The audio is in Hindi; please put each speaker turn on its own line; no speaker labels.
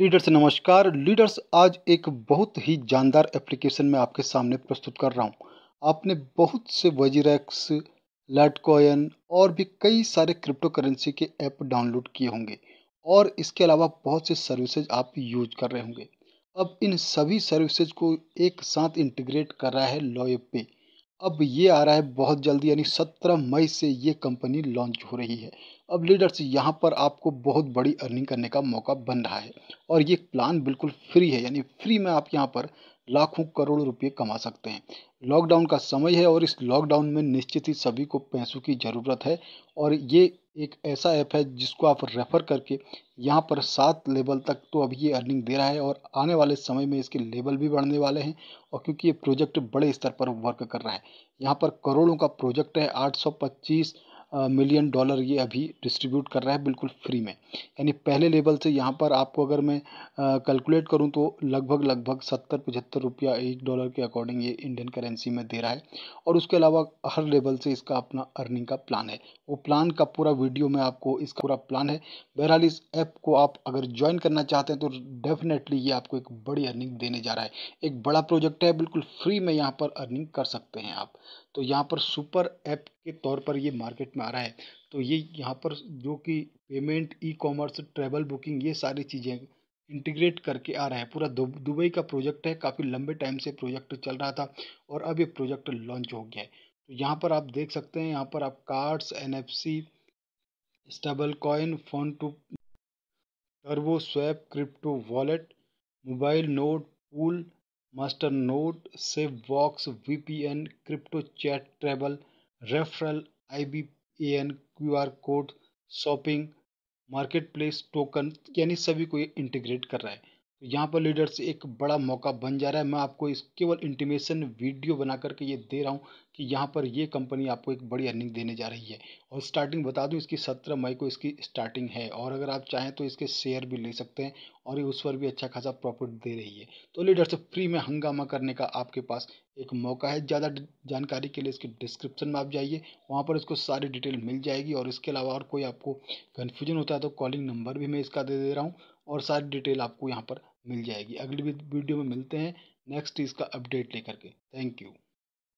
लीडर्स नमस्कार लीडर्स आज एक बहुत ही जानदार एप्लीकेशन मैं आपके सामने प्रस्तुत कर रहा हूँ आपने बहुत से वजीरेक्स लाटकॉइन और भी कई सारे क्रिप्टो करेंसी के ऐप डाउनलोड किए होंगे और इसके अलावा बहुत से सर्विसेज आप यूज कर रहे होंगे अब इन सभी सर्विसेज को एक साथ इंटीग्रेट कर रहा है लॉय पे अब ये आ रहा है बहुत जल्दी यानी सत्रह मई से ये कंपनी लॉन्च हो रही है अब लीडर्स यहाँ पर आपको बहुत बड़ी अर्निंग करने का मौका बन रहा है और ये प्लान बिल्कुल फ्री है यानी फ्री में आप यहाँ पर लाखों करोड़ रुपये कमा सकते हैं लॉकडाउन का समय है और इस लॉकडाउन में निश्चित ही सभी को पैसों की ज़रूरत है और ये एक ऐसा ऐप है जिसको आप रेफ़र करके यहाँ पर सात लेवल तक तो अभी ये अर्निंग दे रहा है और आने वाले समय में इसके लेवल भी बढ़ने वाले हैं और क्योंकि ये प्रोजेक्ट बड़े स्तर पर वर्क कर रहा है यहाँ पर करोड़ों का प्रोजेक्ट है आठ सौ पच्चीस मिलियन डॉलर ये अभी डिस्ट्रीब्यूट कर रहा है बिल्कुल फ्री में यानी पहले लेवल से यहाँ पर आपको अगर मैं कैलकुलेट करूँ तो लगभग लगभग सत्तर पचहत्तर रुपया एक डॉलर के अकॉर्डिंग ये इंडियन करेंसी में दे रहा है और उसके अलावा हर लेवल से इसका अपना अर्निंग का प्लान है वो प्लान का पूरा वीडियो में आपको इसका पूरा प्लान है बहरहाल इस ऐप को आप अगर ज्वाइन करना चाहते हैं तो डेफिनेटली ये आपको एक बड़ी अर्निंग देने जा रहा है एक बड़ा प्रोजेक्ट है बिल्कुल फ्री में यहाँ पर अर्निंग कर सकते हैं आप तो यहाँ पर सुपर ऐप के तौर पर ये मार्केट में में आ रहा है तो ये यहाँ पर जो कि payment e commerce travel booking ये सारी चीज़ें इंटीग्रेट करके आ रहा है पूरा दुबई का प्रोजेक्ट है काफ़ी लंबे टाइम से प्रोजेक्ट चल रहा था और अब ये प्रोजेक्ट लॉन्च हो गया है तो यहाँ पर आप देख सकते हैं यहाँ पर आप cards N F C stable coin phone to turbo swap crypto wallet mobile note pool master note safe box V P N crypto chat travel referral I B A N Q R code shopping marketplace token यानी सभी को ये इंटीग्रेट कर रहा है यहाँ पर लीडर्स एक बड़ा मौका बन जा रहा है मैं आपको इस केवल इंटीमेशन वीडियो बना करके ये दे रहा हूँ कि यहाँ पर ये कंपनी आपको एक बड़ी अर्निंग देने जा रही है और स्टार्टिंग बता दूँ इसकी सत्रह मई को इसकी स्टार्टिंग है और अगर आप चाहें तो इसके शेयर भी ले सकते हैं और ये उस पर भी अच्छा खासा प्रॉफिट दे रही है तो लीडर्स फ्री में हंगामा करने का आपके पास एक मौका है ज़्यादा जानकारी के लिए इसके डिस्क्रिप्शन में आप जाइए वहाँ पर इसको सारी डिटेल मिल जाएगी और इसके अलावा और कोई आपको कन्फ्यूजन होता है तो कॉलिंग नंबर भी मैं इसका दे दे रहा हूँ और सारी डिटेल आपको यहाँ पर मिल जाएगी अगली वीडियो में मिलते हैं नेक्स्ट इसका अपडेट लेकर के थैंक यू